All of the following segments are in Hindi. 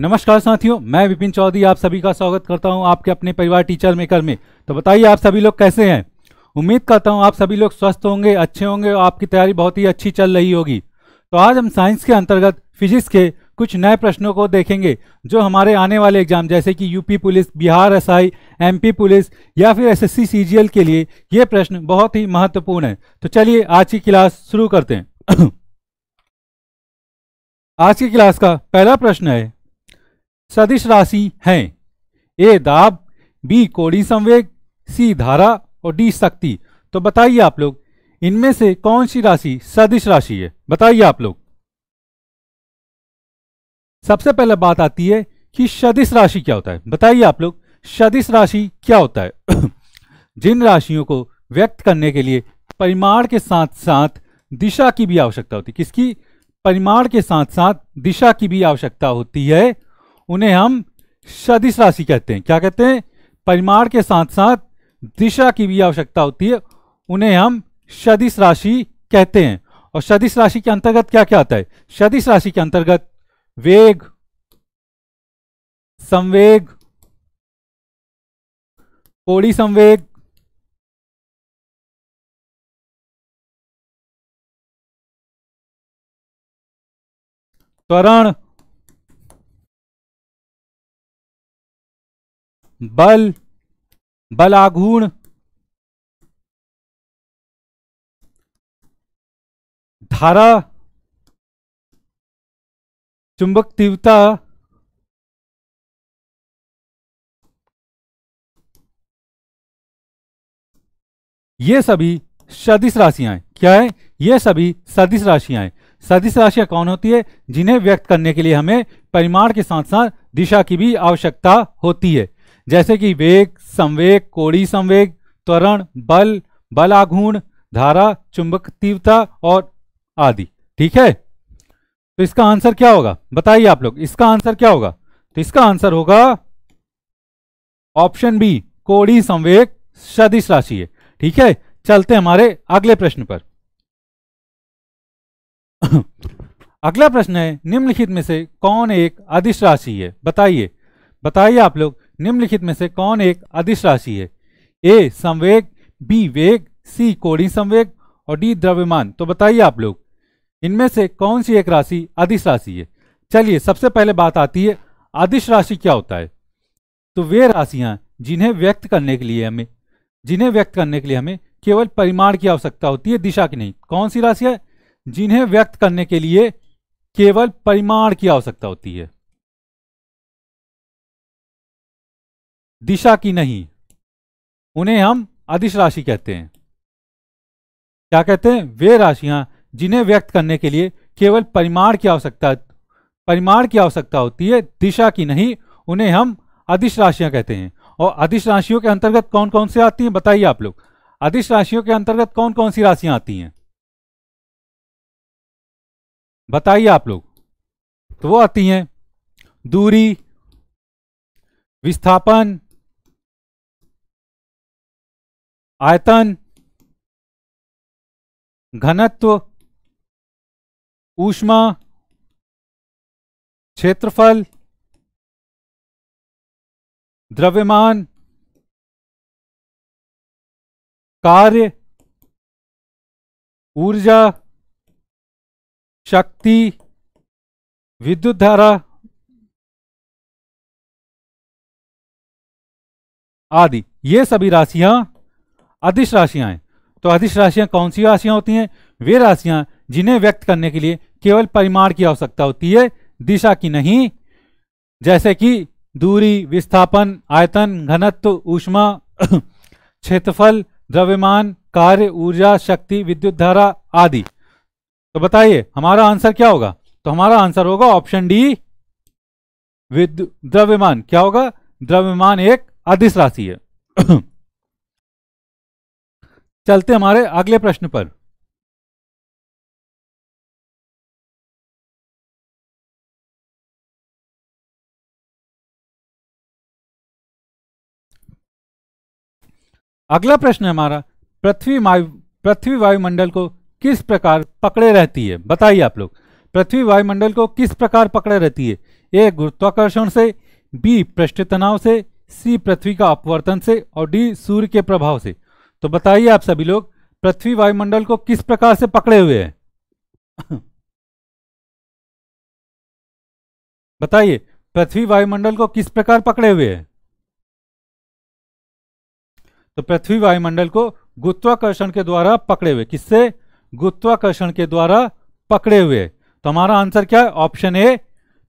नमस्कार साथियों मैं विपिन चौधरी आप सभी का स्वागत करता हूं आपके अपने परिवार टीचर मेकर में तो बताइए आप सभी लोग कैसे हैं उम्मीद करता हूं आप सभी लोग स्वस्थ होंगे अच्छे होंगे और आपकी तैयारी बहुत ही अच्छी चल रही होगी तो आज हम साइंस के अंतर्गत फिजिक्स के कुछ नए प्रश्नों को देखेंगे जो हमारे आने वाले एग्जाम जैसे कि UP police Bihar SI MP police या फिर एस एस के लिए ये प्रश्न बहुत ही महत्वपूर्ण है तो चलिए आज की क्लास शुरू करते हैं आज की क्लास का पहला प्रश्न है सदिश राशि हैं ए दाब बी कोड़ी संवेग सी धारा और डी शक्ति तो बताइए आप लोग इनमें से कौन सी राशि सदिश राशि है बताइए आप लोग सबसे पहले बात आती है कि सदिश राशि क्या होता है बताइए आप लोग सदिश राशि क्या होता है जिन राशियों को व्यक्त करने के लिए परिमाण के साथ साथ दिशा की भी आवश्यकता होती है किसकी परिमाण के साथ साथ दिशा की भी आवश्यकता होती है उन्हें हम सदिश राशि कहते हैं क्या कहते हैं परिमाण के साथ साथ दिशा की भी आवश्यकता होती है उन्हें हम सदिश राशि कहते हैं और सदिश राशि के अंतर्गत क्या क्या आता है सदिश राशि के अंतर्गत वेग संवेग कोड़ी संवेग त्वरण बल बल आघूर्ण धारा चुंबक तीव्रता ये सभी सदिश राशियां हैं क्या है ये सभी सदिश राशियां हैं सदिश राशियां कौन होती है जिन्हें व्यक्त करने के लिए हमें परिमाण के साथ साथ दिशा की भी आवश्यकता होती है जैसे कि वेग संवेग कोड़ी संवेग त्वरण बल बलाघूर्ण धारा चुंबक तीव्रता और आदि ठीक है तो इसका आंसर क्या होगा बताइए आप लोग इसका आंसर क्या होगा तो इसका आंसर होगा ऑप्शन बी कोड़ी संवेग सदिश राशि है ठीक है चलते हमारे अगले प्रश्न पर अगला प्रश्न है निम्नलिखित में से कौन एक अधिश राशि है बताइए बताइए आप लोग निम्नलिखित में से कौन एक अदिश राशि है ए संवेग बी वेग सी कोणी संवेग और डी द्रव्यमान तो बताइए आप लोग इनमें से कौन सी एक राशि अदिश राशि है चलिए सबसे पहले बात आती है अदिश राशि क्या होता है तो वे राशियां जिन्हें व्यक्त करने के लिए हमें जिन्हें व्यक्त करने के लिए हमें केवल परिमाण की आवश्यकता होती है दिशा की नहीं कौन सी राशि है जिन्हें व्यक्त करने के लिए केवल परिमाण की आवश्यकता होती है दिशा की नहीं उन्हें हम अदिश राशि कहते हैं क्या कहते हैं वे राशियां जिन्हें व्यक्त करने के लिए केवल परिमाण की आवश्यकता परिमाण की आवश्यकता होती है दिशा की नहीं उन्हें हम अधिश राशियां कहते हैं और अधिश राशियों के अंतर्गत कौन कौन सी आती हैं बताइए आप लोग अधिश राशियों के अंतर्गत कौन कौन सी राशियां आती हैं बताइए आप लोग तो वो आती हैं दूरी विस्थापन आयतन घनत्व ऊष्मा क्षेत्रफल द्रव्यमान कार्य ऊर्जा शक्ति विद्युत धारा आदि ये सभी राशियां अधिश राशियाँ तो अधिश राशियाँ कौन सी राशियाँ होती हैं वे राशियाँ जिन्हें व्यक्त करने के लिए केवल परिमाण की आवश्यकता होती है दिशा की नहीं जैसे कि दूरी विस्थापन आयतन घनत्व ऊष्मा क्षेत्रफल द्रव्यमान कार्य ऊर्जा शक्ति विद्युत धारा आदि तो बताइए हमारा आंसर क्या होगा तो हमारा आंसर होगा ऑप्शन डी द्रव्यमान क्या होगा द्रव्यमान एक अधिस राशि है चलते हमारे अगले प्रश्न पर अगला प्रश्न हमारा पृथ्वी पृथ्वी वायुमंडल को किस प्रकार पकड़े रहती है बताइए आप लोग पृथ्वी वायुमंडल को किस प्रकार पकड़े रहती है ए गुरुत्वाकर्षण से बी पृष्ठ तनाव से सी पृथ्वी का अपवर्तन से और डी सूर्य के प्रभाव से तो बताइए आप सभी लोग पृथ्वी वायुमंडल को किस प्रकार से पकड़े हुए हैं बताइए पृथ्वी वायुमंडल को किस प्रकार पकड़े हुए हैं तो पृथ्वी वायुमंडल को गुरुत्वाकर्षण के द्वारा पकड़े हुए किससे गुरुत्वाकर्षण के द्वारा पकड़े हुए तो हमारा आंसर क्या है ऑप्शन ए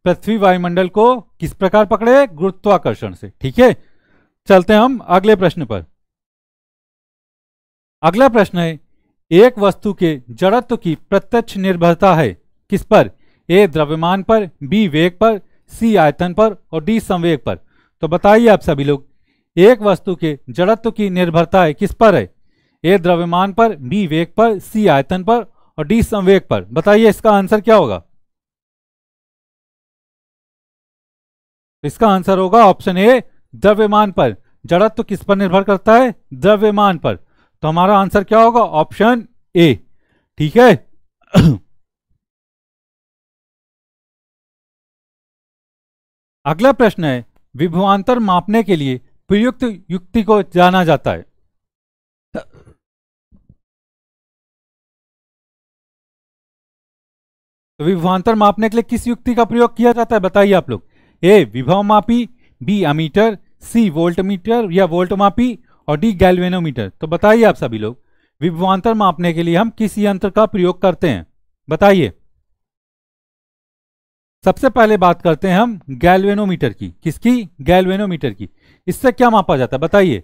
पृथ्वी वायुमंडल को किस प्रकार पकड़े गुरुत्वाकर्षण से ठीक है चलते हम अगले प्रश्न पर अगला प्रश्न है एक वस्तु के जड़त्व की प्रत्यक्ष निर्भरता है किस पर ए द्रव्यमान पर बी वेग पर सी आयतन पर और डी संवेग पर तो बताइए आप सभी लोग एक वस्तु के जड़त्व की निर्भरता है किस पर है ए द्रव्यमान पर बी वेग पर सी आयतन पर और डी संवेग पर बताइए इसका आंसर क्या होगा इसका आंसर होगा ऑप्शन ए द्रव्यमान पर जड़त्व किस पर निर्भर करता है द्रव्यमान पर तो हमारा आंसर क्या होगा ऑप्शन ए ठीक है अगला प्रश्न है विभवांतर मापने के लिए प्रयुक्त युक्ति को जाना जाता है तो विभवांतर मापने के लिए किस युक्ति का प्रयोग किया जाता है बताइए आप लोग ए विभव मापी बी अमीटर सी वोल्टमीटर या वोल्ट मापी और डी गैल्वेनोमीटर तो बताइए आप सभी लोग विभवांतर मापने के लिए हम किस यंत्र का प्रयोग करते हैं बताइए सबसे पहले बात करते हैं हम गैल्वेनोमीटर की किसकी गैल्वेनोमीटर की इससे क्या मापा जाता है बताइए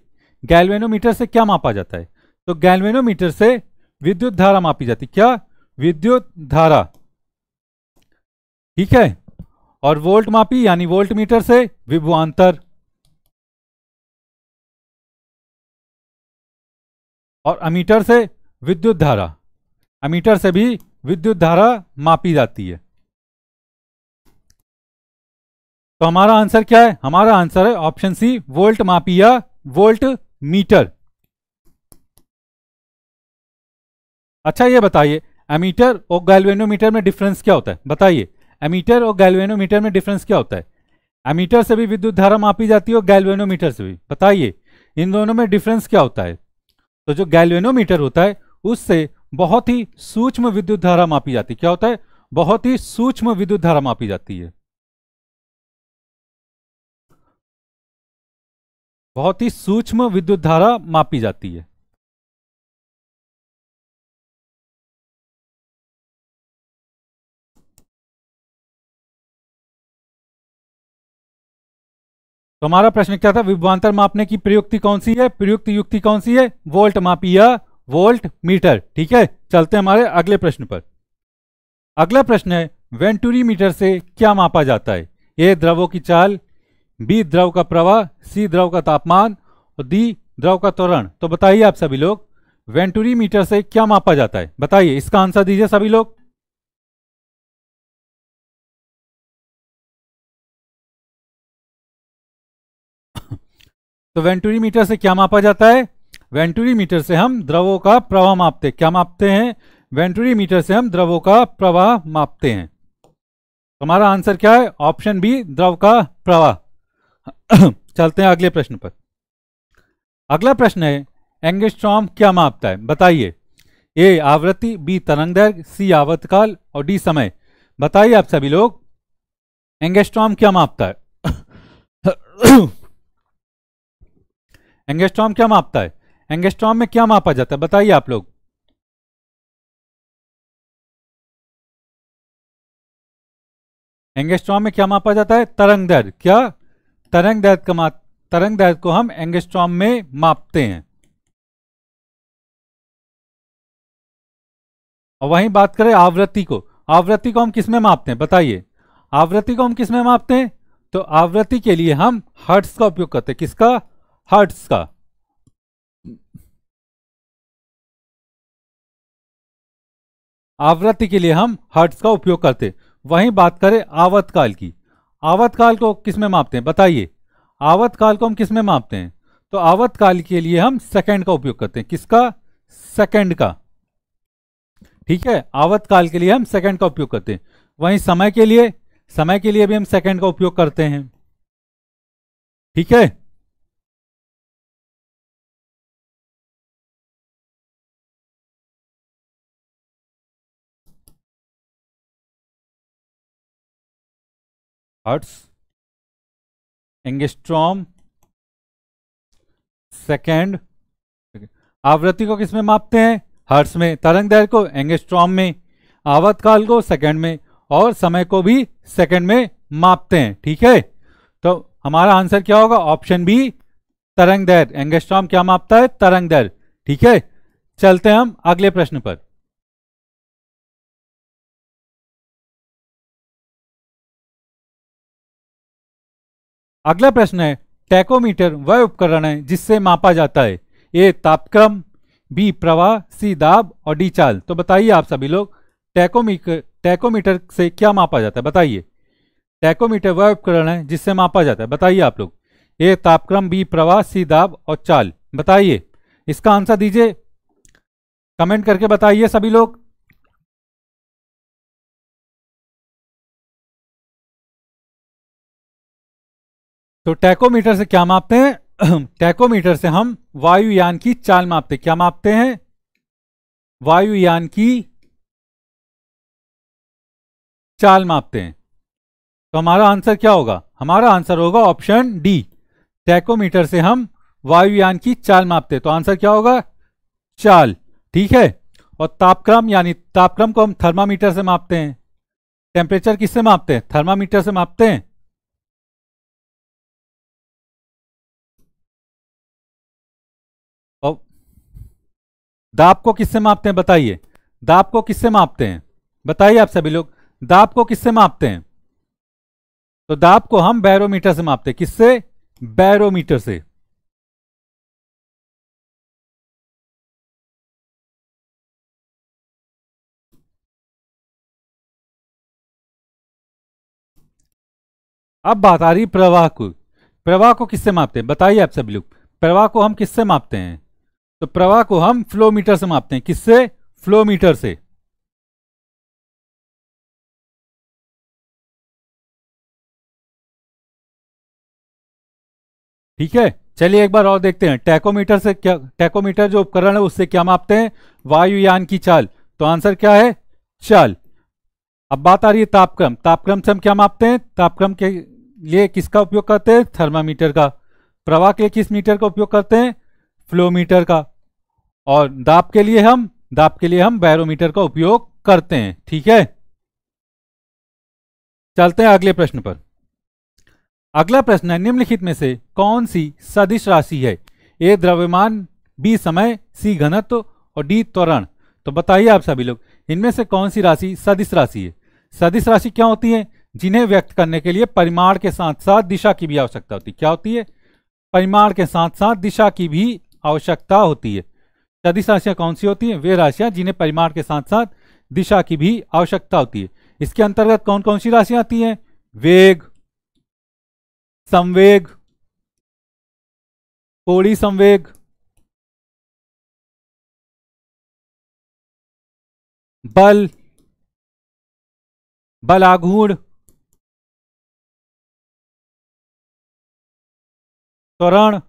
गैल्वेनोमीटर से क्या मापा जाता है तो गैल्वेनोमीटर से विद्युत धारा मापी जाती क्या विद्युत धारा ठीक है और वोल्ट मापी यानी वोल्ट मीटर से विभवांतर और अमीटर से विद्युत धारा अमीटर से भी विद्युत धारा मापी जाती है तो हमारा आंसर क्या है हमारा आंसर है ऑप्शन सी वोल्ट मापी या वोल्ट मीटर अच्छा ये बताइए एमीटर और गैल्वेनोमीटर में डिफरेंस क्या होता है बताइए एमीटर और गैल्वेनोमीटर में डिफरेंस क्या होता है एमीटर से भी विद्युत धारा मापी जाती है और गैल्वेनोमीटर से भी बताइए इन दोनों में डिफरेंस क्या होता है तो जो गैल्वेनोमीटर होता है उससे बहुत ही सूक्ष्म विद्युत धारा मापी जाती है क्या होता है बहुत ही सूक्ष्म विद्युत धारा मापी जाती है बहुत ही सूक्ष्म विद्युत धारा मापी जाती है तो हमारा प्रश्न क्या था विभवांतर मापने की प्रयुक्ति कौन सी है प्रयुक्त युक्ति कौन सी है वोल्ट मापिया वोल्ट मीटर ठीक है चलते हैं हमारे अगले प्रश्न पर अगला प्रश्न है वेंटुरी मीटर से क्या मापा जाता है ए द्रवों की चाल बी द्रव का प्रवाह सी द्रव का तापमान और डी द्रव का त्वरण तो बताइए आप सभी लोग वेंटुरी मीटर से क्या मापा जाता है बताइए इसका आंसर दीजिए सभी लोग तो वेंटुरी मीटर से क्या मापा जाता है वेंटूरी मीटर से हम द्रवों का प्रवाह मापते क्या मापते हैं वेंटुरी मीटर से हम द्रवों का प्रवाह मापते हैं हमारा आंसर क्या है ऑप्शन बी द्रव का प्रवाह चलते हैं अगले प्रश्न पर अगला प्रश्न है एंगेस्ट्रॉम क्या मापता है बताइए ए आवृत्ति बी तरंग दैर्घ्य सी आवतकाल और डी समय बताइए आप सभी लोग एंगेस्ट्रॉम क्या मापता है एंगेस्ट्रॉम क्या मापता है एंगेस्ट्रॉम में क्या मापा जाता है बताइए आप लोग एंगेस्ट्रॉम में क्या मापा जाता है तरंग दर्द क्या तरंग दर्द का तरंग दर्द को हम एंगेस्ट्रॉम में मापते हैं और वहीं बात करें आवृत्ति को आवृत्ति को हम किस में मापते हैं बताइए आवृत्ति को हम किस में मापते हैं तो आवृत्ति के लिए हम हर्ट्स का उपयोग करते हैं किसका हर्ट्स का आवृत्ति के लिए हम हर्ट्स का उपयोग करते वहीं बात करें आवतकाल की आवतकाल को किस में मापते हैं बताइए आवतकाल को हम किस में मापते हैं तो आवतकाल के लिए हम सेकंड का उपयोग करते हैं किसका सेकंड का ठीक है आवतकाल के लिए हम सेकंड का उपयोग करते हैं वहीं समय के लिए समय के लिए भी हम सेकंड का उपयोग करते हैं ठीक है हर्ट्स एंगस्ट्रॉम सेकेंड आवृत्ति को किसमें मापते हैं हर्ट्स में तरंग दैर को एंगेस्ट्रॉम में आवत काल को सेकेंड में और समय को भी सेकेंड में मापते हैं ठीक है तो हमारा आंसर क्या होगा ऑप्शन बी तरंग दैर एंगेस्ट्रॉम क्या मापता है तरंग दैर ठीक है चलते हैं हम अगले प्रश्न पर अगला प्रश्न है टैकोमीटर वह उपकरण है जिससे मापा जाता है ए तापक्रम बी प्रवाह सी दाब और डी चाल तो बताइए आप सभी लोग टैकोमीटर टैकोमीटर से क्या मापा जाता है बताइए टैकोमीटर वह उपकरण है जिससे मापा जाता है बताइए आप लोग ए तापक्रम बी प्रवाह सी दाब और चाल बताइए इसका आंसर दीजिए कमेंट करके बताइए सभी लोग तो टैकोमीटर से क्या मापते हैं टैकोमीटर से हम वायुयान की चाल मापते क्या मापते हैं वायुयान की चाल मापते हैं तो हमारा आंसर क्या होगा हमारा आंसर होगा ऑप्शन डी टैकोमीटर से हम वायुयान की चाल मापते हैं तो आंसर क्या होगा चाल ठीक है और तापक्रम यानी तापक्रम को हम थर्मामीटर से मापते हैं टेम्परेचर किससे मापते हैं थर्मामीटर से मापते हैं दाब को किससे मापते हैं बताइए दाब को किससे मापते हैं बताइए आप सभी लोग दाब को किससे मापते हैं तो दाब को हम बैरोमीटर से मापते हैं किससे बैरोमीटर से अब बात आ रही प्रवाह को प्रवाह को किससे मापते हैं बताइए आप सभी लोग प्रवाह को हम किससे मापते हैं तो प्रवाह को हम फ्लो मीटर से मापते हैं किससे फ्लो मीटर से ठीक है चलिए एक बार और देखते हैं टैकोमीटर से क्या टैकोमीटर जो उपकरण है उससे क्या मापते हैं वायुयान की चाल तो आंसर क्या है चाल अब बात आ रही है तापक्रम तापक्रम से हम क्या मापते हैं तापक्रम के लिए किसका उपयोग करते हैं थर्मामीटर का प्रवाह के लिए किस मीटर का उपयोग करते हैं फ्लोमीटर का और दाब के लिए हम दाब के लिए हम बैरोमीटर का उपयोग करते हैं ठीक है चलते हैं अगले प्रश्न पर अगला प्रश्न है निम्नलिखित में से कौन सी सदिश राशि है ए द्रव्यमान बी समय सी घनत्व और डी त्वरण तो बताइए आप सभी लोग इनमें से कौन सी राशि सदिश राशि है सदिश राशि क्या होती है जिन्हें व्यक्त करने के लिए परिमाण के साथ साथ दिशा की भी आवश्यकता होती है क्या होती है परिमाण के साथ साथ दिशा की भी आवश्यकता होती है सदिश राशियां कौन सी होती हैं वे राशियां जिन्हें परिमाण के साथ साथ दिशा की भी आवश्यकता होती है इसके अंतर्गत कौन कौन सी राशियां आती हैं वेग संवेग कोड़ी संवेग बल बल आघूर्ण त्वरण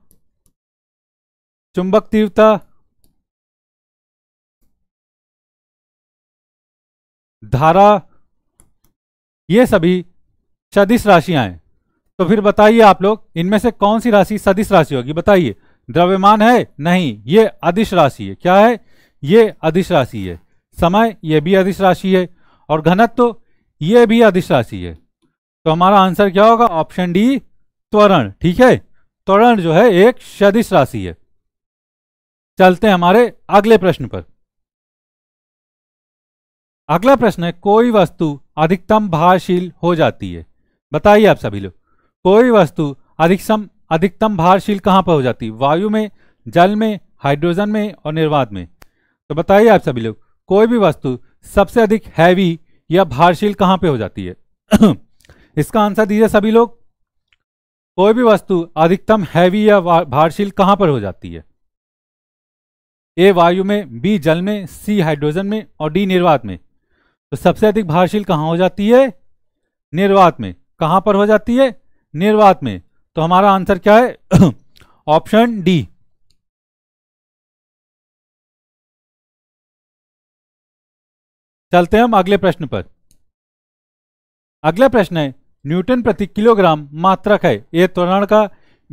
चुंबक तीव्रता धारा ये सभी सदिश राशियां हैं तो फिर बताइए आप लोग इनमें से कौन सी राशि सदिश राशि होगी बताइए द्रव्यमान है नहीं ये अधिश राशि है क्या है ये अधिश राशि है समय ये भी अधिश राशि है और घनत्व ये भी अधिश राशि है तो हमारा आंसर क्या होगा ऑप्शन डी त्वरण ठीक है त्वरण जो है एक सदिश राशि है चलते हैं हमारे अगले प्रश्न पर अगला प्रश्न है कोई वस्तु अधिकतम भारशील हो जाती है बताइए आप सभी लोग कोई वस्तु अधिकतम अधिकतम भारशील कहां पर हो जाती है वायु में जल में हाइड्रोजन में और निर्वात में तो बताइए आप सभी लोग कोई भी वस्तु सबसे अधिक हैवी या भारशील कहां पे हो जाती है इसका आंसर दीजिए सभी लोग कोई भी वस्तु अधिकतम हैवी या भारशील कहां पर हो जाती है ए वायु में बी जल में सी हाइड्रोजन में और डी निर्वात में तो सबसे अधिक भारशील कहाँ हो जाती है निर्वात में कहाँ पर हो जाती है निर्वात में तो हमारा आंसर क्या है ऑप्शन डी चलते हैं हम अगले प्रश्न पर अगला प्रश्न है न्यूटन प्रति किलोग्राम मात्रक है ए त्वरण का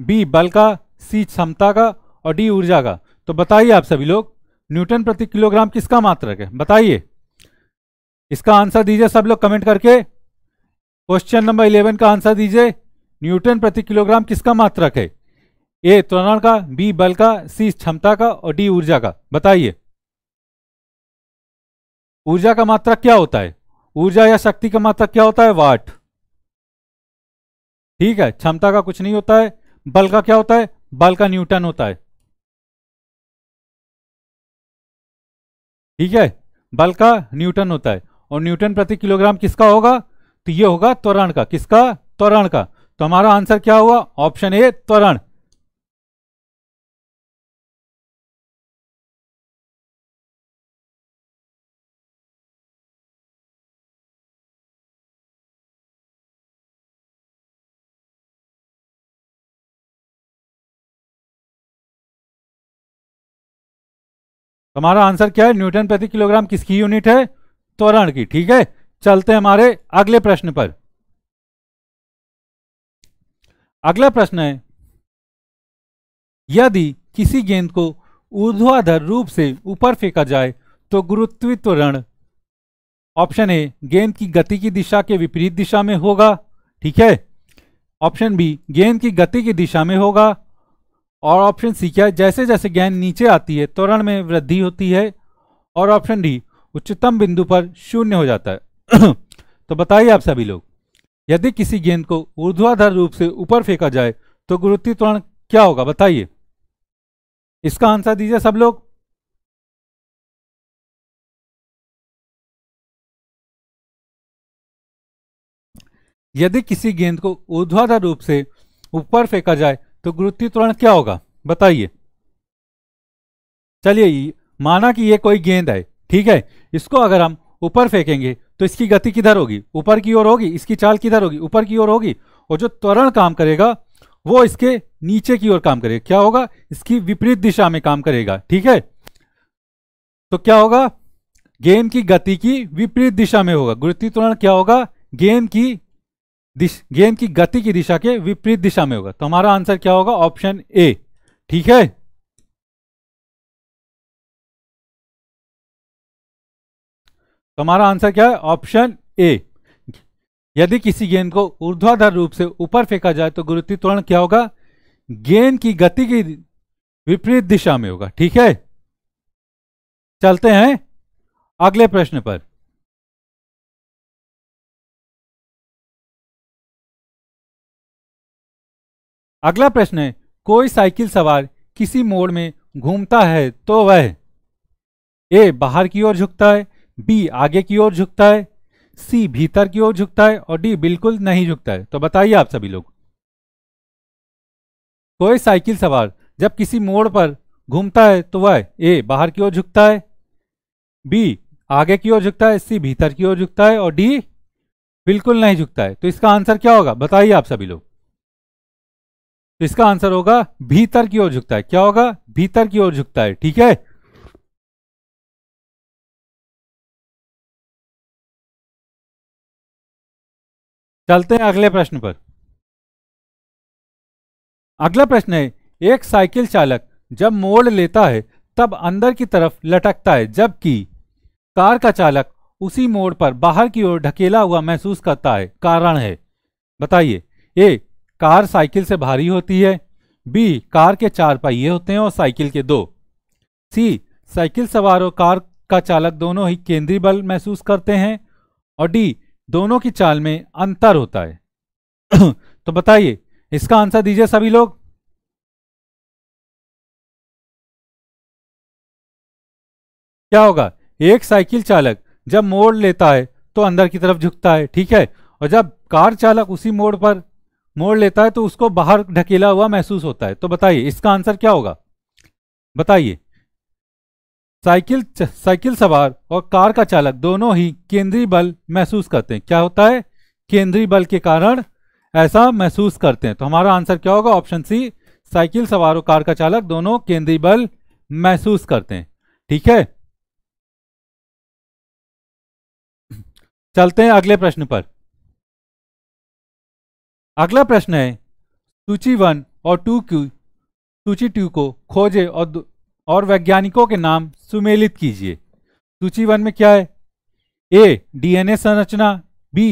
बी बल का सी क्षमता का और डी ऊर्जा का तो बताइए आप सभी लोग न्यूटन प्रति किलोग्राम किसका मात्रक है बताइए इसका आंसर दीजिए सब लोग कमेंट करके क्वेश्चन नंबर इलेवन का आंसर दीजिए न्यूटन प्रति किलोग्राम किसका मात्रक है ए त्वरण का बी बल का सी क्षमता का और डी ऊर्जा का बताइए ऊर्जा का मात्रक क्या होता है ऊर्जा या शक्ति का मात्रक क्या होता है वाट ठीक है क्षमता का कुछ नहीं होता है बल का क्या होता है बल का न्यूटन होता है ठीक है बल का न्यूटन होता है और न्यूटन प्रति किलोग्राम किसका होगा तो ये होगा त्वरण का किसका त्वरण का तो हमारा आंसर क्या हुआ ऑप्शन ए त्वरण हमारा आंसर क्या है न्यूटन प्रति किलोग्राम किसकी यूनिट है त्वरण की ठीक है चलते हैं हमारे अगले प्रश्न पर अगला प्रश्न है यदि किसी गेंद को ऊर्ध्वाधर रूप से ऊपर फेंका जाए तो गुरुत्वित्व ऋण ऑप्शन ए गेंद की गति की दिशा के विपरीत दिशा में होगा ठीक है ऑप्शन बी गेंद की गति की दिशा में होगा और ऑप्शन सी क्या जैसे जैसे गेंद नीचे आती है त्वरण में वृद्धि होती है और ऑप्शन डी उच्चतम बिंदु पर शून्य हो जाता है तो बताइए आप सभी लोग यदि किसी गेंद को ऊर्ध्वाधर रूप से ऊपर फेंका जाए तो गुरुत्व त्वरण क्या होगा बताइए इसका आंसर दीजिए सब लोग यदि किसी गेंद को ऊर्ध्वाधर रूप से ऊपर फेंका जाए तो गुरुत्वीय त्वरण क्या होगा बताइए चलिए माना कि ये कोई गेंद है ठीक है इसको अगर हम ऊपर फेंकेंगे तो इसकी गति किधर होगी ऊपर की ओर होगी इसकी चाल किधर होगी ऊपर की ओर होगी और जो त्वरण काम करेगा वो इसके नीचे की ओर काम करेगा क्या होगा इसकी विपरीत दिशा में काम करेगा ठीक है तो क्या होगा गेंद की गति की विपरीत दिशा में होगा गुरुत्वीय त्वरण क्या होगा गेंद की गेंद की गति की दिशा के विपरीत दिशा में होगा तो हमारा आंसर क्या होगा ऑप्शन ए ठीक है तो हमारा आंसर क्या है ऑप्शन ए यदि किसी गेंद को ऊर्ध्वाधर रूप से ऊपर फेंका जाए तो गुरुत्व त्वरण क्या होगा गेंद की गति की विपरीत दिशा में होगा ठीक है चलते हैं अगले प्रश्न पर अगला प्रश्न है कोई साइकिल सवार किसी मोड़ में घूमता है तो वह ए बाहर की ओर झुकता है बी आगे की ओर झुकता है सी भीतर की ओर झुकता है और डी बिल्कुल नहीं झुकता है तो बताइए आप सभी लोग कोई साइकिल सवार जब किसी मोड़ पर घूमता है तो वह ए बाहर की ओर झुकता है बी आगे की ओर झुकता है सी भीतर की ओर झुकता है और डी बिल्कुल नहीं झुकता है तो इसका आंसर क्या होगा बताइए आप सभी लोग तो इसका आंसर होगा भीतर की ओर झुकता है क्या होगा भीतर की ओर झुकता है ठीक है चलते हैं अगले प्रश्न पर अगला प्रश्न है एक साइकिल चालक जब मोड़ लेता है तब अंदर की तरफ लटकता है जबकि कार का चालक उसी मोड़ पर बाहर की ओर ढकेला हुआ महसूस करता है कारण है बताइए ए कार साइकिल से भारी होती है बी कार के चार पहिए होते हैं और साइकिल के दो सी साइकिल सवार और कार का चालक दोनों ही केंद्रीय बल महसूस करते हैं और डी दोनों की चाल में अंतर होता है तो बताइए इसका आंसर दीजिए सभी लोग क्या होगा एक साइकिल चालक जब मोड़ लेता है तो अंदर की तरफ झुकता है ठीक है और जब कार चालक उसी मोड़ पर मोड़ लेता है तो उसको बाहर ढकेला हुआ महसूस होता है तो बताइए इसका आंसर क्या होगा बताइए साइकिल साइकिल सवार और कार का चालक दोनों ही केंद्रीय बल महसूस करते हैं क्या होता है केंद्रीय बल के कारण ऐसा महसूस करते हैं तो हमारा आंसर क्या होगा ऑप्शन सी साइकिल सवार और कार का चालक दोनों केंद्रीय बल महसूस करते हैं ठीक है चलते हैं अगले प्रश्न पर अगला प्रश्न है सूची वन और टू की सूची टू को खोजे और और वैज्ञानिकों के नाम सुमेलित कीजिए सूची वन में क्या है ए डीएनए संरचना B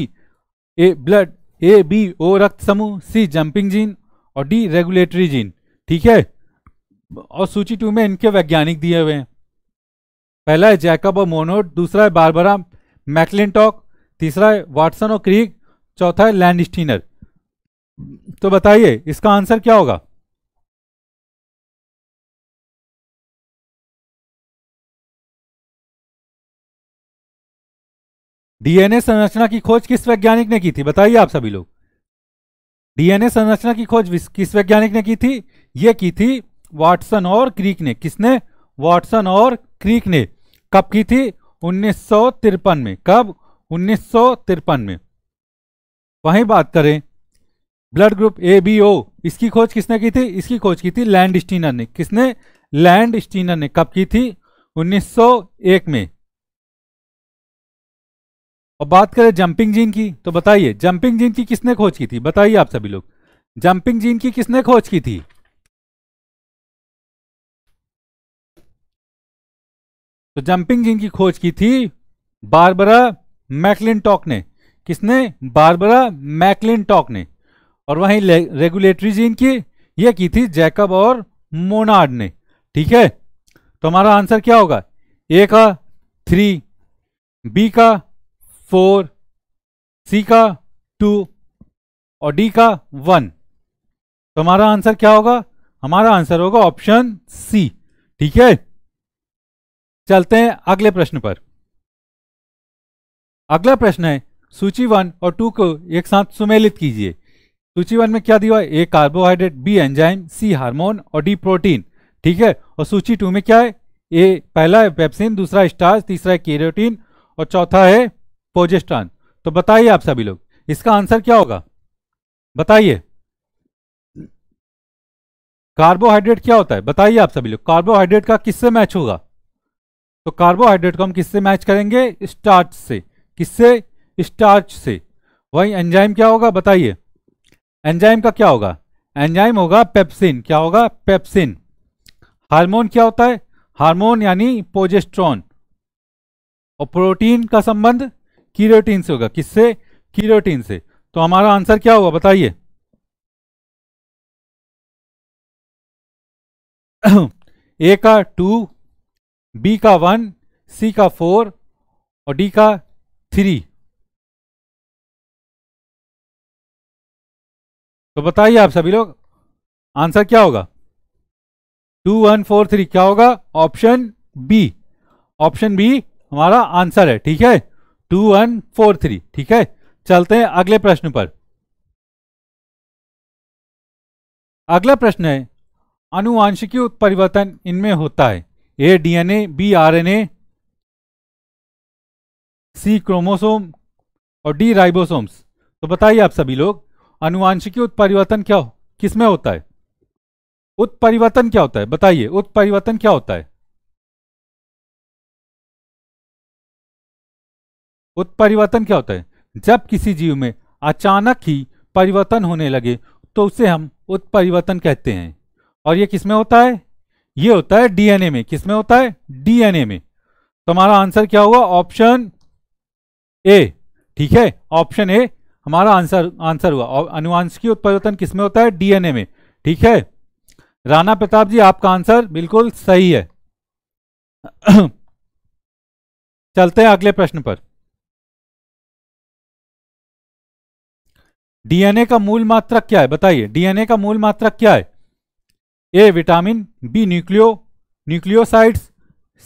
A blood A B O रक्त समूह सी जंपिंग जीन और डी रेगुलेटरी जीन ठीक है और सूची टू में इनके वैज्ञानिक दिए हुए हैं पहला है जैकब और मोनोट दूसरा है बारबरा मैकलिनटॉक तीसरा है वाटसन और क्रीग चौथा है लैंड स्टीनर तो बताइए इसका आंसर क्या होगा डीएनए संरचना की खोज किस वैज्ञानिक ने की थी बताइए आप सभी लोग डीएनए संरचना की खोज किस वैज्ञानिक ने की थी यह की थी वाटसन और क्रीक ने किसने वाटसन और क्रीक ने कब की थी उन्नीस में कब उन्नीस में वहीं बात करें blood group A B O इसकी खोज किसने की थी इसकी खोज की थी लैंड स्टीनर ने किसने लैंड स्टीनर ने कब की थी 1901 में और बात करें जंपिंग जीन की तो बताइए जंपिंग जीन की किसने खोज की थी बताइए आप सभी लोग जंपिंग जीन की किसने खोज की थी तो जंपिंग जीन की खोज की थी बारबरा मैकलिन टॉक ने किसने बारबरा मैकलिन टॉक ने और वहीं रेगुलेटरी जीन की ये की थी जैकब और मोनार्ड ने ठीक है तो हमारा आंसर क्या होगा ए का थ्री बी का फोर सी का टू और डी का वन तो हमारा आंसर क्या होगा हमारा आंसर होगा ऑप्शन सी ठीक है चलते हैं अगले प्रश्न पर अगला प्रश्न है सूची वन और टू को एक साथ सुमेलित कीजिए सूची वन में क्या दिया है A carbohydrate B enzyme C hormone और डी प्रोटीन ठीक है और सूची टू में क्या है ए पहला है पेप्सिन दूसरा स्टार्च तीसरा है केरोटीन और चौथा है पोजेस्ट्रॉन तो बताइए आप सभी लोग इसका आंसर क्या होगा बताइए कार्बोहाइड्रेट क्या होता है बताइए आप सभी लोग कार्बोहाइड्रेट का किससे मैच होगा तो कार्बोहाइड्रेट को हम किससे मैच करेंगे स्टार्च से किससे स्टार्च से वही एंजाइम क्या होगा बताइए एंजाइम का क्या होगा एंजाइम होगा पेप्सिन क्या होगा पेप्सिन हार्मोन क्या होता है हार्मोन यानी पोजेस्ट्रॉन और प्रोटीन का संबंध कीरोटीन से होगा किससे कीरोटीन से तो हमारा आंसर क्या होगा बताइए ए का टू बी का वन सी का फोर और डी का थ्री तो बताइए आप सभी लोग आंसर क्या होगा टू वन फोर थ्री क्या होगा ऑप्शन बी ऑप्शन बी हमारा आंसर है ठीक है टू वन फोर थ्री ठीक है चलते हैं अगले प्रश्न पर अगला प्रश्न है अनुवांशिकी उत्परिवर्तन इनमें होता है A DNA B RNA C chromosome और डी राइबोसोम्स तो बताइए आप सभी लोग अनुवांशिकी उत्परिवर्तन क्या हो किसमें होता है उत्परिवर्तन क्या होता है बताइए उत्परिवर्तन क्या होता है उत्परिवर्तन क्या होता है जब किसी जीव में अचानक ही परिवर्तन होने लगे तो उसे हम उत्परिवर्तन कहते हैं और यह किसमें होता है यह होता है डीएनए में किसमें होता है डीएनए में तो हमारा आंसर क्या हुआ ऑप्शन ए ठीक है ऑप्शन ए हमारा आंसर आंसर हुआ और अनुवांशिकी उत्परिवर्तन किसमें होता है डीएनए में ठीक है राणा प्रताप जी आपका आंसर बिल्कुल सही है चलते हैं अगले प्रश्न पर डीएनए का मूल मात्रक क्या है बताइए डीएनए का मूल मात्रक क्या है A vitamin B nucleo nucleosides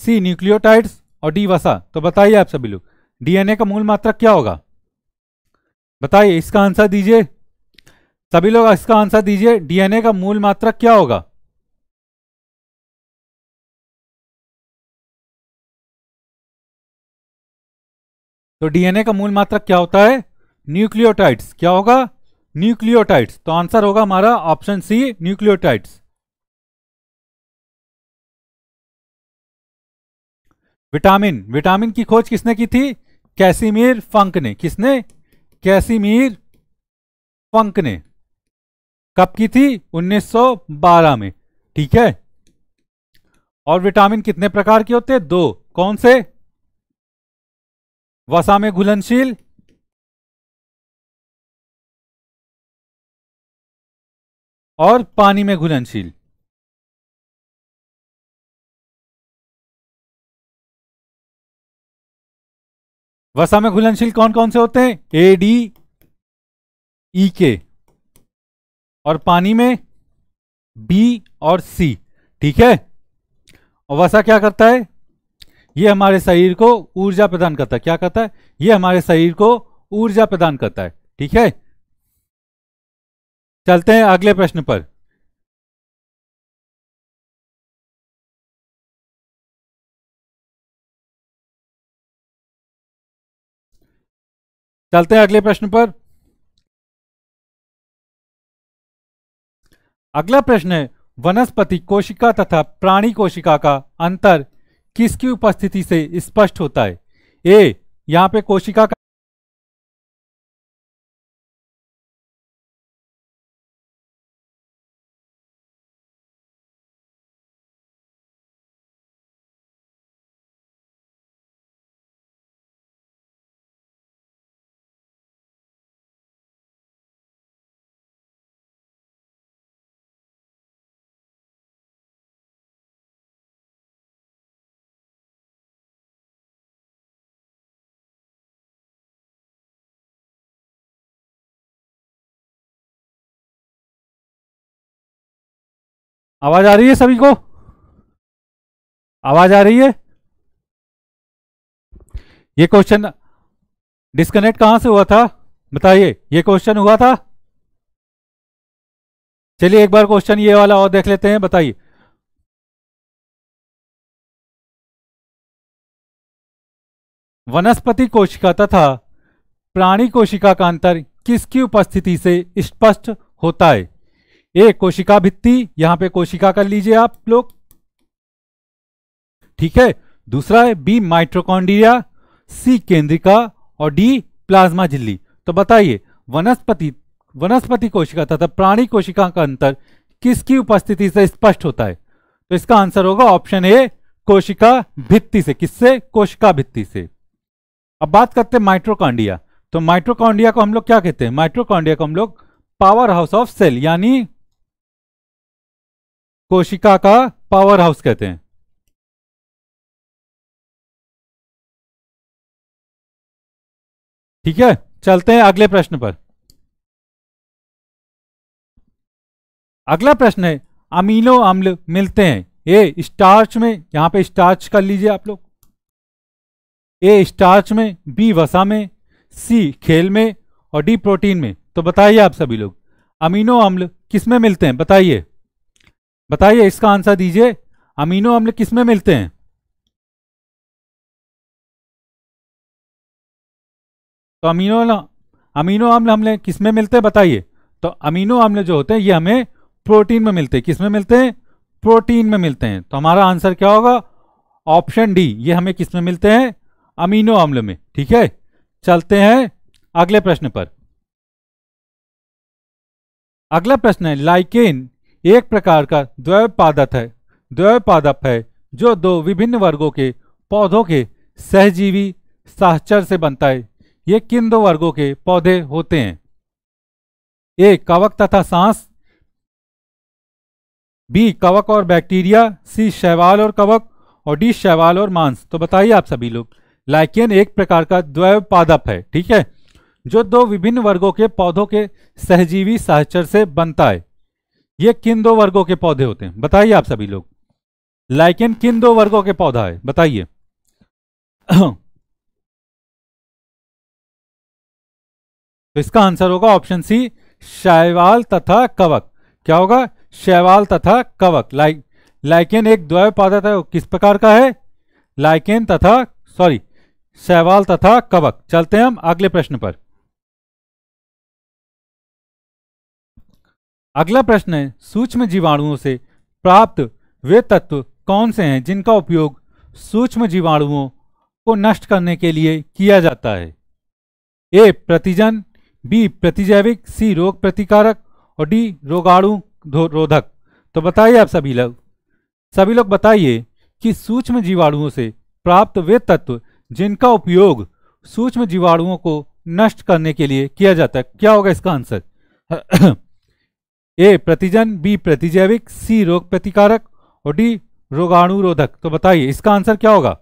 C nucleotides और डी वसा तो बताइए आप सभी लोग डीएनए का मूल मात्रक क्या होगा बताइए इसका आंसर दीजिए सभी लोग इसका आंसर दीजिए डीएनए का मूल मात्रक क्या होगा तो डीएनए का मूल मात्रक क्या होता है न्यूक्लियोटाइड्स क्या होगा न्यूक्लियोटाइड्स तो आंसर होगा हमारा option C nucleotides vitamin vitamin की खोज किसने की थी कैसीमिर फंक ने किसने कैसीमीर फंक ने कब की थी 1912 में ठीक है और विटामिन कितने प्रकार के होते हैं दो कौन से वसा में घुलनशील और पानी में घुलनशील वसा में घुलनशील कौन कौन से होते हैं ए डी ई के और पानी में बी और सी ठीक है और वसा क्या करता है ये हमारे शरीर को ऊर्जा प्रदान करता है क्या करता है ये हमारे शरीर को ऊर्जा प्रदान करता है ठीक है चलते हैं अगले प्रश्न पर चलते हैं अगले प्रश्न पर अगला प्रश्न है वनस्पति कोशिका तथा प्राणी कोशिका का अंतर किसकी उपस्थिति से स्पष्ट होता है ए यहां पे कोशिका का आवाज आ रही है सभी को आवाज आ रही है ये क्वेश्चन डिस्कनेक्ट कहां से हुआ था बताइए ये क्वेश्चन हुआ था चलिए एक बार क्वेश्चन ये वाला और देख लेते हैं बताइए वनस्पति कोशिका तथा प्राणी कोशिका का अंतर किसकी उपस्थिति से स्पष्ट होता है ए कोशिका भित्ति यहां पे कोशिका कर लीजिए आप लोग ठीक है दूसरा है बी माइट्रोकॉन्डिया सी केंद्रिका और डी प्लाज्मा झिल्ली तो बताइए वनस्पति वनस्पति कोशिका तथा प्राणी कोशिका का अंतर किसकी उपस्थिति से स्पष्ट होता है तो इसका आंसर होगा ऑप्शन ए कोशिका भित्ति से किससे कोशिका भित्ति से अब बात करते हैं माइट्रोकॉन्डिया तो माइट्रोकॉन्डिया को हम लोग क्या कहते हैं माइट्रोकॉन्डिया को हम लोग पावर हाउस ऑफ सेल यानी कोशिका का पावर हाउस कहते हैं ठीक है चलते हैं अगले प्रश्न पर अगला प्रश्न है अमीनो अम्ल मिलते हैं ए स्टार्च में यहां पे स्टार्च कर लीजिए आप लोग ए स्टार्च में बी वसा में सी खेल में और डी प्रोटीन में तो बताइए आप सभी लोग अमीनो अम्ल किस में मिलते हैं बताइए बताइए इसका आंसर दीजिए अमीनो अम्ल किस में मिलते हैं तो अमीनो अमीनो अम्ल हमने किस में मिलते हैं बताइए तो अमीनो अम्ल जो होते हैं ये हमें प्रोटीन में मिलते हैं किस में मिलते हैं प्रोटीन में मिलते हैं तो हमारा आंसर क्या होगा ऑप्शन डी ये हमें किस में मिलते हैं अमीनो अम्ल में ठीक है चलते हैं अगले प्रश्न पर अगला प्रश्न है लाइकेन एक प्रकार का पादप है द्वैपादप है जो दो विभिन्न वर्गों के पौधों के सहजीवी साहचर से बनता है ये किन दो वर्गों के पौधे होते हैं ए कवक तथा सांस बी कवक और बैक्टीरिया सी शैवाल और कवक और डी शैवाल और मांस तो बताइए आप सभी लोग लाइकेन एक प्रकार का द्वैपादप है ठीक है जो दो विभिन्न वर्गों के पौधों के सहजीवी साहचर से बनता है ये किन दो वर्गों के पौधे होते हैं बताइए आप सभी लोग लाइकेन किन दो वर्गों के पौधा है बताइए तो इसका आंसर होगा ऑप्शन सी शैवाल तथा कवक क्या होगा शैवाल तथा कवक लाइक लाइकेन एक द्वैव पौधा था किस प्रकार का है लाइकेन तथा सॉरी शैवाल तथा कवक चलते हैं हम अगले प्रश्न पर अगला प्रश्न है सूक्ष्म जीवाणुओं से प्राप्त वे तत्व कौन से हैं जिनका उपयोग सूक्ष्म जीवाणुओं को नष्ट करने के लिए किया जाता है ए प्रतिजन बी प्रतिजैविक सी रोग प्रतिकारक और डी रोगाणु रोधक तो बताइए आप सभी लोग सभी लोग बताइए कि सूक्ष्म जीवाणुओं से प्राप्त वे तत्व जिनका उपयोग सूक्ष्म जीवाणुओं को नष्ट करने के लिए किया जाता है क्या होगा इसका आंसर ए प्रतिजन बी प्रतिजैविक सी रोग प्रतिकारक और डी रोगाणुरोधक तो बताइए इसका आंसर क्या होगा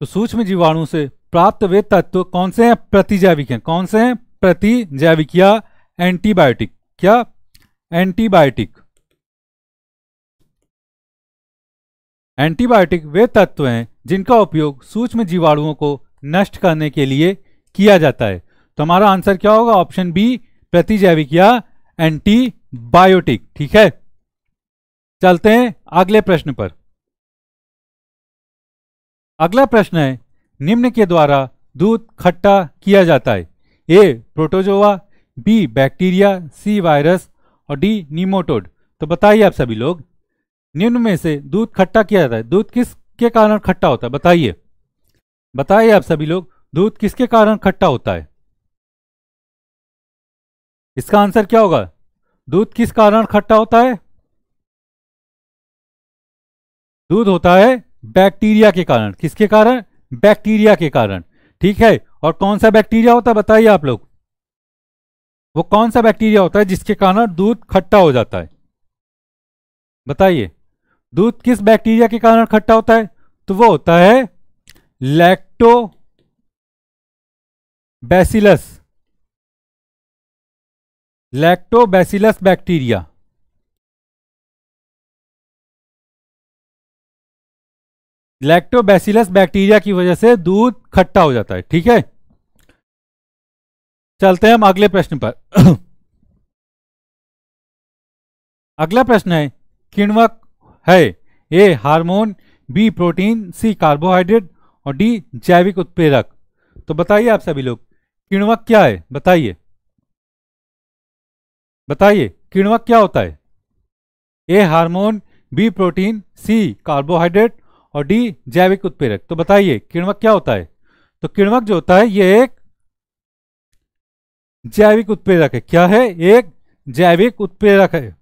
तो सूक्ष्म जीवाणु से प्राप्त वे तत्व कौन से हैं प्रतिजैविक हैं कौन से हैं प्रतिजैविक या एंटीबायोटिक क्या एंटीबायोटिक एंटीबायोटिक वे तत्व हैं जिनका उपयोग सूक्ष्म जीवाणुओं को नष्ट करने के लिए किया जाता है तो हमारा आंसर क्या होगा ऑप्शन बी प्रतिजैविक या एंटीबायोटिक ठीक है चलते हैं अगले प्रश्न पर अगला प्रश्न है निम्न के द्वारा दूध खट्टा किया जाता है A protozoa B bacteria C virus और डी नीमोटोड तो बताइए आप सभी लोग निम्न में से दूध खट्टा किया जाता है दूध किसके कारण खट्टा होता है बताइए बताइए आप सभी लोग दूध किसके कारण खट्टा होता है इसका आंसर क्या होगा दूध किस कारण खट्टा होता है दूध होता है बैक्टीरिया के कारण किसके कारण बैक्टीरिया के कारण ठीक है और कौन सा बैक्टीरिया होता है बताइए आप लोग वो कौन सा बैक्टीरिया होता है जिसके कारण दूध खट्टा हो जाता है बताइए दूध किस बैक्टीरिया के कारण खट्टा होता है तो वो होता है lactobacillus bacillus bacteria lactobacillus bacteria की वजह से दूध खट्टा हो जाता है ठीक है चलते हैं हम अगले प्रश्न पर अगला प्रश्न है किण्वक है A hormone B protein C carbohydrate और डी जैविक उत्प्रेरक तो बताइए आप सभी लोग किणवक क्या है बताइए बताइए किणवक क्या होता है A hormone B protein C carbohydrate और डी जैविक उत्प्रेरक तो बताइए किणवक क्या होता है तो किणवक जो होता है ये एक जैविक उत्प्रेरक है क्या है एक जैविक उत्प्रेरक है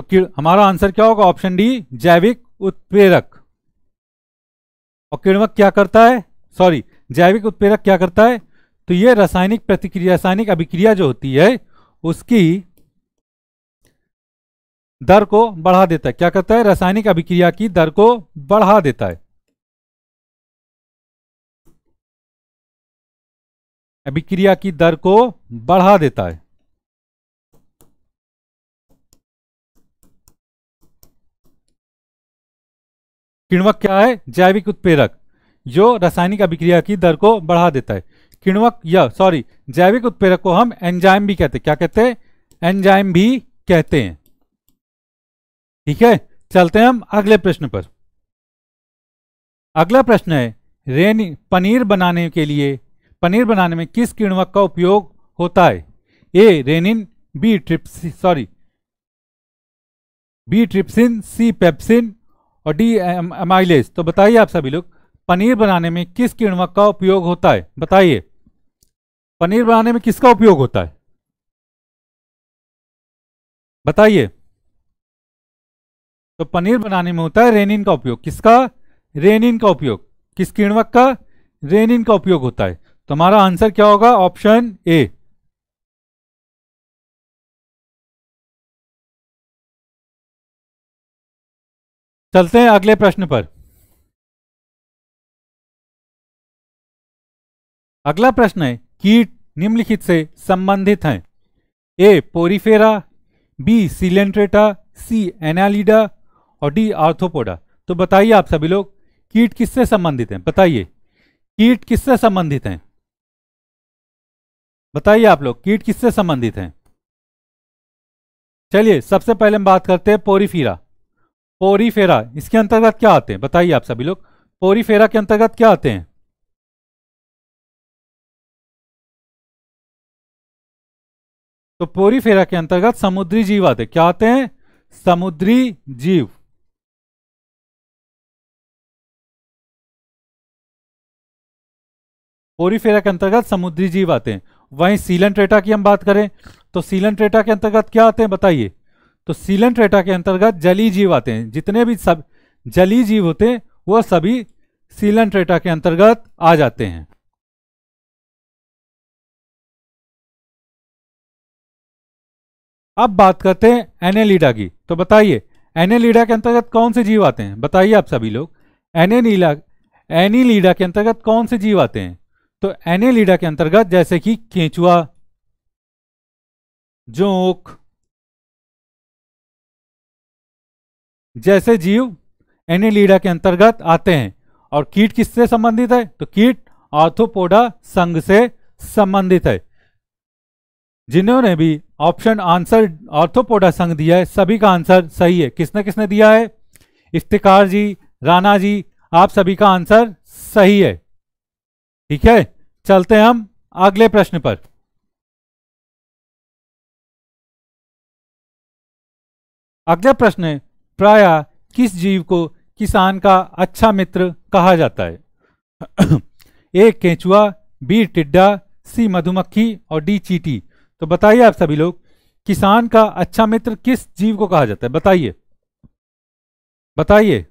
तो हमारा आंसर क्या होगा ऑप्शन डी जैविक उत्प्रेरक और किणवक क्या करता है सॉरी जैविक उत्प्रेरक क्या करता है तो ये रासायनिक प्रतिक्रिया रासायनिक अभिक्रिया जो होती है उसकी दर को बढ़ा देता है क्या करता है रासायनिक अभिक्रिया की दर को बढ़ा देता है अभिक्रिया की दर को बढ़ा देता है किण्वक क्या है जैविक उत्प्रेरक जो रासायनिक अभिक्रिया की दर को बढ़ा देता है किण्वक या सॉरी जैविक उत्प्रेरक को हम एंजाइम भी कहते हैं क्या कहते हैं एंजाइम भी कहते हैं ठीक है चलते हैं हम अगले प्रश्न पर अगला प्रश्न है रेन पनीर बनाने के लिए पनीर बनाने में किस किण्वक का उपयोग होता है A rennin B trypsin sorry B trypsin C pepsin और डी एमाइलेज तो बताइए आप सभी लोग पनीर बनाने में किस किण्वक का उपयोग होता है बताइए पनीर बनाने में किसका उपयोग होता है बताइए तो पनीर बनाने में होता है रेनिन का उपयोग किसका रेनिन का उपयोग किस किण्वक का रेनिन का उपयोग होता है तो हमारा आंसर क्या होगा ऑप्शन ए चलते हैं अगले प्रश्न पर अगला प्रश्न है कीट निम्नलिखित से संबंधित हैं A Porifera B Coelenterata C Annelida और डी आर्थोपोडा तो बताइए आप सभी लोग कीट किससे संबंधित हैं बताइए कीट किससे संबंधित हैं बताइए आप लोग कीट किससे संबंधित हैं चलिए सबसे पहले हम बात करते हैं पोरीफीरा पोरीफेरा इसके अंतर्गत क्या आते हैं बताइए आप सभी लोग पोरीफेरा के अंतर्गत क्या आते हैं तो पोरीफेरा के अंतर्गत समुद्री जीव आते हैं क्या आते हैं समुद्री जीव पोरीफेरा के अंतर्गत समुद्री जीव आते हैं वहीं सीलन ट्रेटा की हम बात करें तो सीलन ट्रेटा के अंतर्गत क्या आते हैं बताइए तो सीलन ट्रेटा के अंतर्गत जली जीव आते हैं जितने भी सब जली जीव होते हैं वह सभी सीलन ट्रेटा के अंतर्गत आ जाते हैं अब बात करते हैं एनेलिडा की तो बताइए एनेलिडा के अंतर्गत कौन से जीव आते हैं बताइए आप सभी लोग एनेलीला एनीलीडा के अंतर्गत कौन से जीव आते हैं तो एनेलिडा के अंतर्गत जैसे कि केंचुआ जोंक जैसे जीव एनी लीडा के अंतर्गत आते हैं और कीट किससे संबंधित है तो कीट ऑर्थोपोडा संघ से संबंधित है जिन्होंने भी ऑप्शन आंसर ऑर्थोपोडा संघ दिया है सभी का आंसर सही है किसने किसने दिया है इफ्तिकार जी राणा जी आप सभी का आंसर सही है ठीक है चलते हैं हम अगले प्रश्न पर अगला प्रश्न प्राय किस जीव को किसान का अच्छा मित्र कहा जाता है ए केंचुआ बी टिड्डा सी मधुमक्खी और डी चीटी तो बताइए आप सभी लोग किसान का अच्छा मित्र किस जीव को कहा जाता है बताइए बताइए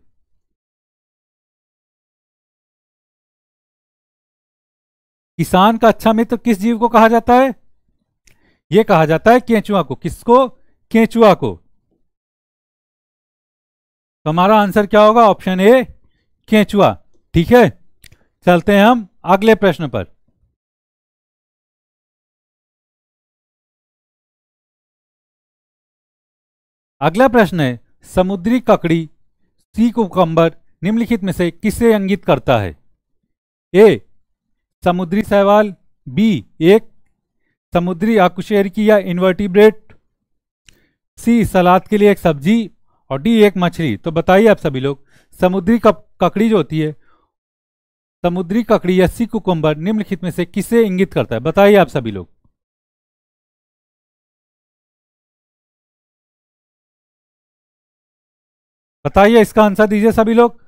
किसान का अच्छा मित्र किस जीव को कहा जाता है यह कहा जाता है केंचुआ को किसको केंचुआ को तो हमारा आंसर क्या होगा ऑप्शन ए केंचुआ ठीक है चलते हैं हम अगले प्रश्न पर अगला प्रश्न है समुद्री ककड़ी सी कुकम्बर निम्नलिखित में से किसे अंगित करता है ए समुद्री सहवाल बी एक समुद्री आकुशेर की या इन्वर्टिब्रेट सी सलाद के लिए एक सब्जी और डी एक मछली तो बताइए आप सभी लोग समुद्री ककड़ी जो होती है समुद्री ककड़ी या सी कुकुम्बर निम्नलिखित में से किसे इंगित करता है बताइए आप सभी लोग बताइए इसका आंसर दीजिए सभी लोग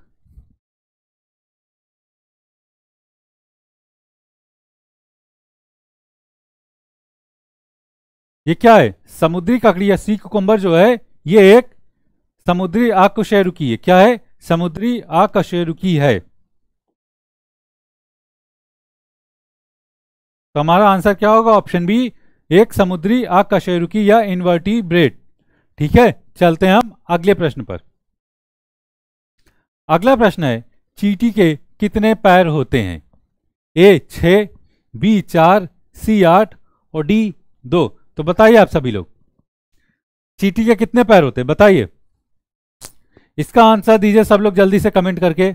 ये क्या है समुद्री ककड़ी या सी कुकुम्बर जो है ये एक समुद्री आकशय रुकी है क्या है समुद्री आकशय रुकी है तो हमारा आंसर क्या होगा ऑप्शन बी एक समुद्री आकाशयरुकी या ब्रेड ठीक है चलते हैं हम अगले प्रश्न पर अगला प्रश्न है चीटी के कितने पैर होते हैं ए छ बी चार सी आठ और डी दो तो बताइए आप सभी लोग चीटी के कितने पैर होते हैं बताइए इसका आंसर दीजिए सब लोग जल्दी से कमेंट करके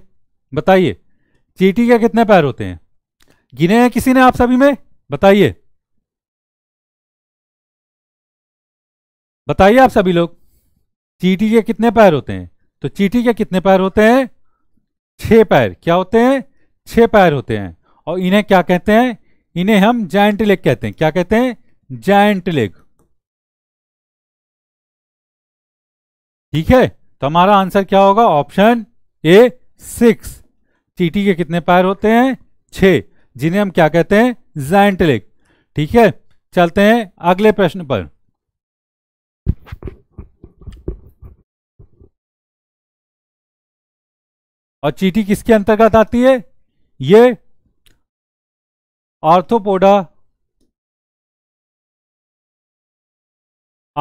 बताइए चीटी के कितने पैर होते हैं गिने हैं किसी ने आप सभी में बताइए बताइए आप सभी लोग चीटी के कितने पैर होते हैं तो चीटी के कितने पैर होते हैं छह पैर क्या होते हैं छह पैर होते हैं और इन्हें क्या कहते हैं इन्हें हम जायंट लेग कहते हैं क्या कहते हैं जायंट लेग ठीक है तो हमारा आंसर क्या होगा ऑप्शन ए सिक्स चीटी के कितने पैर होते हैं छ जिन्हें हम क्या कहते हैं जैंटलिक ठीक है चलते हैं अगले प्रश्न पर और चीटी किसके अंतर्गत आती है ये आर्थोपोडा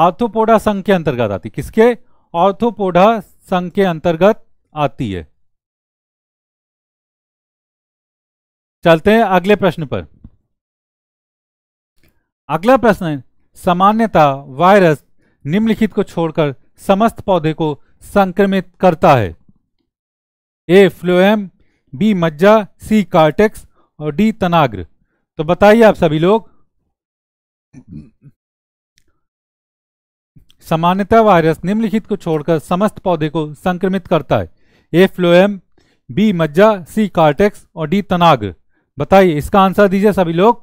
आर्थोपोडा संघ के अंतर्गत आती किसके ऑर्थोपोडा संघ के अंतर्गत आती है चलते हैं अगले प्रश्न पर अगला प्रश्न सामान्यतः वायरस निम्नलिखित को छोड़कर समस्त पौधे को संक्रमित करता है ए फ्लोएम बी मज्जा सी कार्टेक्स और डी तनाग्र तो बताइए आप सभी लोग सामान्यतः वायरस निम्नलिखित को छोड़कर समस्त पौधे को संक्रमित करता है ए फ्लोएम बी मज्जा सी कार्टेक्स और डी तनाग बताइए इसका आंसर दीजिए सभी लोग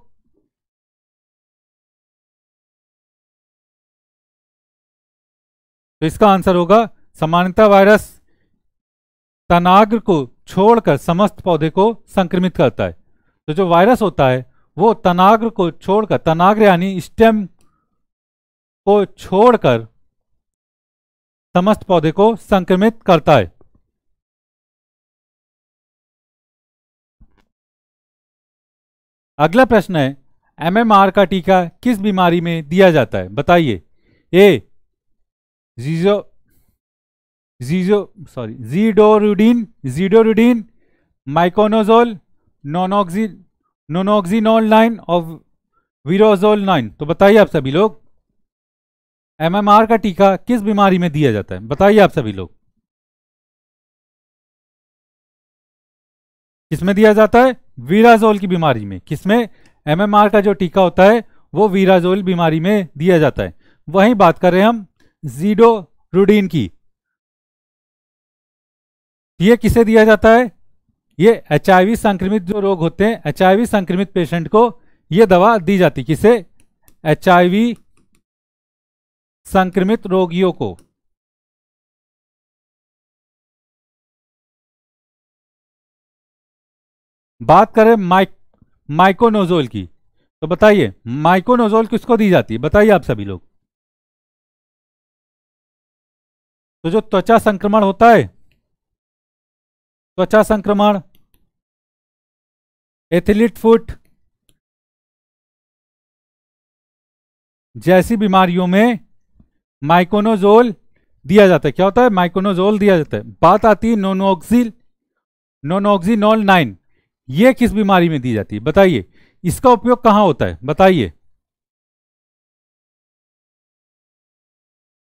तो इसका आंसर होगा सामान्यतः वायरस तनाग्र को छोड़कर समस्त पौधे को संक्रमित करता है तो जो वायरस होता है वो तनाग्र को छोड़कर तनाग्र यानी स्टेम को छोड़कर समस्त पौधे को संक्रमित करता है अगला प्रश्न है एमएमआर का टीका किस बीमारी में दिया जाता है बताइए ए जीजो जीजो सॉरी जीडोरुडीन जीडोरुडीन माइकोनोजोल नोनोक्सी नोनोक्सीनोल नाइन और विरोजोल नाइन तो बताइए आप सभी लोग एमएमआर का टीका किस बीमारी में दिया जाता है बताइए आप सभी लोग किसमें दिया जाता है वीराजोल की बीमारी में किसमें एमएमआर का जो टीका होता है वो वीराजोल बीमारी में दिया जाता है वहीं बात कर रहे हैं हम जीडो रूडीन की ये किसे दिया जाता है ये एच संक्रमित जो रोग होते हैं एच संक्रमित पेशेंट को ये दवा दी जाती किसे एच संक्रमित रोगियों को बात करें माइक माइकोनोजोल की तो बताइए माइकोनोजोल किसको दी जाती है बताइए आप सभी लोग तो जो त्वचा संक्रमण होता है त्वचा संक्रमण एथलीट फुट जैसी बीमारियों में माइकोनोजोल दिया जाता है क्या होता है माइकोनोजोल दिया जाता है बात आती है नोनोक्सिल नोनोक्सिनोल नाइन ये किस बीमारी में दी जाती है बताइए इसका उपयोग कहां होता है बताइए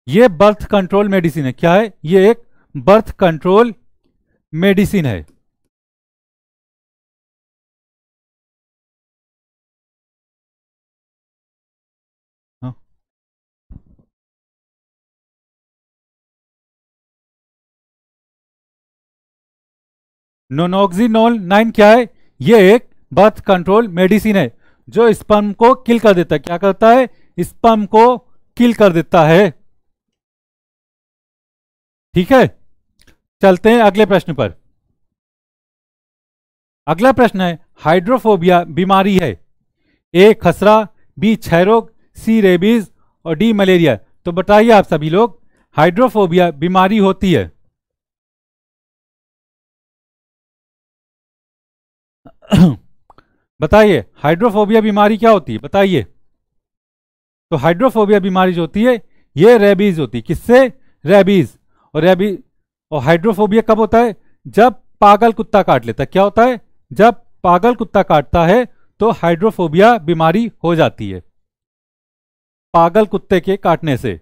ये बर्थ कंट्रोल मेडिसिन है क्या है ये एक बर्थ कंट्रोल मेडिसिन है नोनोक्सिनोल नाइन क्या है ये एक बर्थ कंट्रोल मेडिसिन है जो स्पर्म को किल कर देता है क्या करता है स्पर्म को किल कर देता है ठीक है चलते हैं अगले प्रश्न पर अगला प्रश्न है हाइड्रोफोबिया बीमारी है ए खसरा बी क्षय रोग सी रेबीज और डी मलेरिया तो बताइए आप सभी लोग हाइड्रोफोबिया बीमारी होती है बताइए हाइड्रोफोबिया बीमारी क्या होती है बताइए तो हाइड्रोफोबिया बीमारी जो होती है ये रेबीज होती है किससे रेबीज और रेबीज और हाइड्रोफोबिया कब होता है जब पागल कुत्ता काट लेता है क्या होता है जब पागल कुत्ता काटता है तो हाइड्रोफोबिया बीमारी हो जाती है पागल कुत्ते के काटने से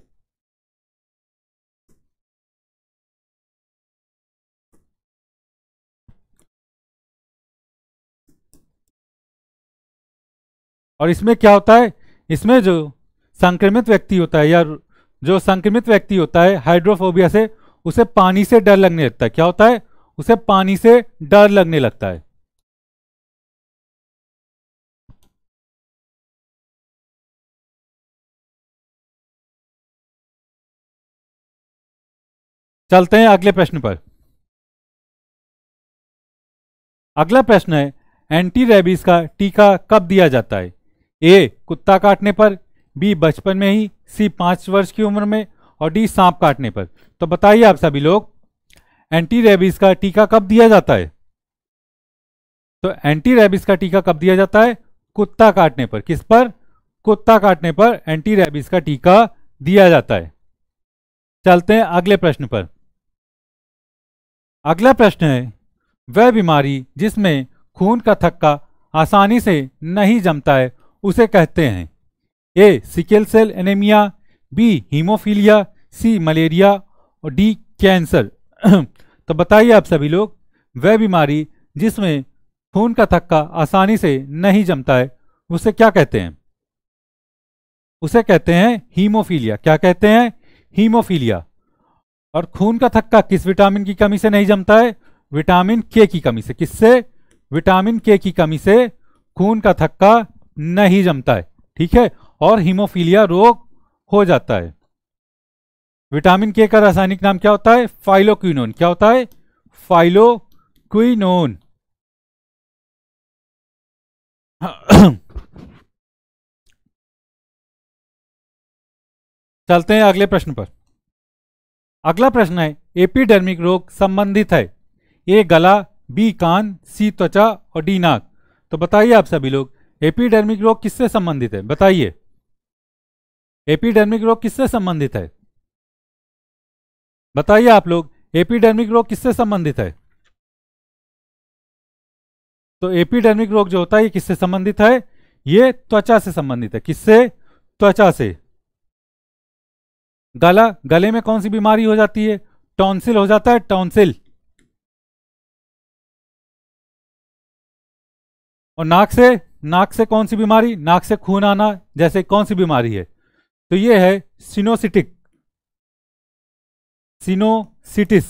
और इसमें क्या होता है इसमें जो संक्रमित व्यक्ति होता है या जो संक्रमित व्यक्ति होता है हाइड्रोफोबिया से उसे पानी से डर लगने लगता है क्या होता है उसे पानी से डर लगने लगता है चलते हैं अगले प्रश्न पर अगला प्रश्न है एंटी रेबीज का टीका कब दिया जाता है ए कुत्ता काटने पर बी बचपन में ही सी पाँच वर्ष की उम्र में और डी सांप काटने पर तो बताइए आप सभी लोग एंटी रेबीज का टीका कब दिया जाता है तो एंटी रेबीज का टीका कब दिया जाता है कुत्ता काटने पर किस पर कुत्ता काटने पर एंटी रेबीज का टीका दिया जाता है चलते हैं अगले प्रश्न पर अगला प्रश्न है वह बीमारी जिसमें खून का थक्का आसानी से नहीं जमता है उसे कहते हैं A sickle cell anaemia B haemophilia C malaria और डी कैंसर तो बताइए आप सभी लोग वह बीमारी जिसमें खून का थक्का आसानी से नहीं जमता है उसे क्या कहते हैं उसे कहते हैं हीमोफीलिया क्या कहते हैं हीमोफीलिया और खून का थक्का किस विटामिन की कमी से नहीं जमता है विटामिन के की कमी से किससे विटामिन के की कमी से खून का थक्का नहीं जमता है ठीक है और हीमोफीलिया रोग हो जाता है विटामिन के का रासायनिक नाम क्या होता है फाइलोक्विनोन क्या होता है फाइलोक्विनोन चलते हैं अगले प्रश्न पर अगला प्रश्न है एपिडर्मिक रोग संबंधित है ए गला बी कान सी त्वचा और डी नाक तो बताइए आप सभी लोग एपीडर्मिक रोग किससे संबंधित है बताइए एपीडर्मिक रोग किससे संबंधित है बताइए आप लोग एपीडर्मिक रोग किससे संबंधित है तो एपीडर्मिक रोग जो होता है ये किससे संबंधित है ये त्वचा से संबंधित है किससे त्वचा से गला गले में कौन सी बीमारी हो जाती है टॉन्सिल हो जाता है टॉन्सिल और नाक से नाक से कौन सी बीमारी नाक से खून आना जैसे कौन सी बीमारी है तो ये है सिनोसिटिक सिनोसिटिस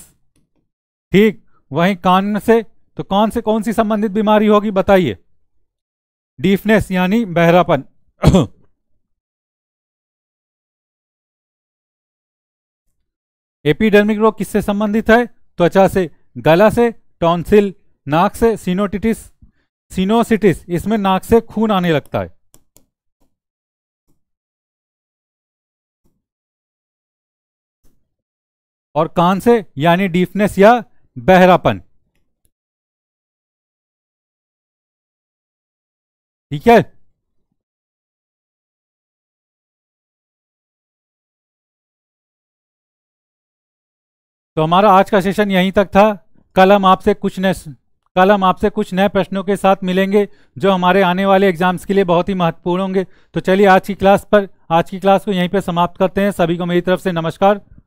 ठीक वहीं कान से तो कौन से कौन सी संबंधित बीमारी होगी बताइए डीफनेस यानी बहरापन एपिडर्मिक रोग किससे संबंधित है त्वचा से गला से टॉन्सिल नाक से सिनोटिटिस सिनोसिटिस इसमें नाक से खून आने लगता है और कान से यानी डीफनेस या बहरापन ठीक है तो हमारा आज का सेशन यहीं तक था कल हम आपसे कुछ नए कल हम आपसे कुछ नए प्रश्नों के साथ मिलेंगे जो हमारे आने वाले एग्जाम्स के लिए बहुत ही महत्वपूर्ण होंगे तो चलिए आज की क्लास पर आज की क्लास को यहीं पर समाप्त करते हैं सभी को मेरी तरफ से नमस्कार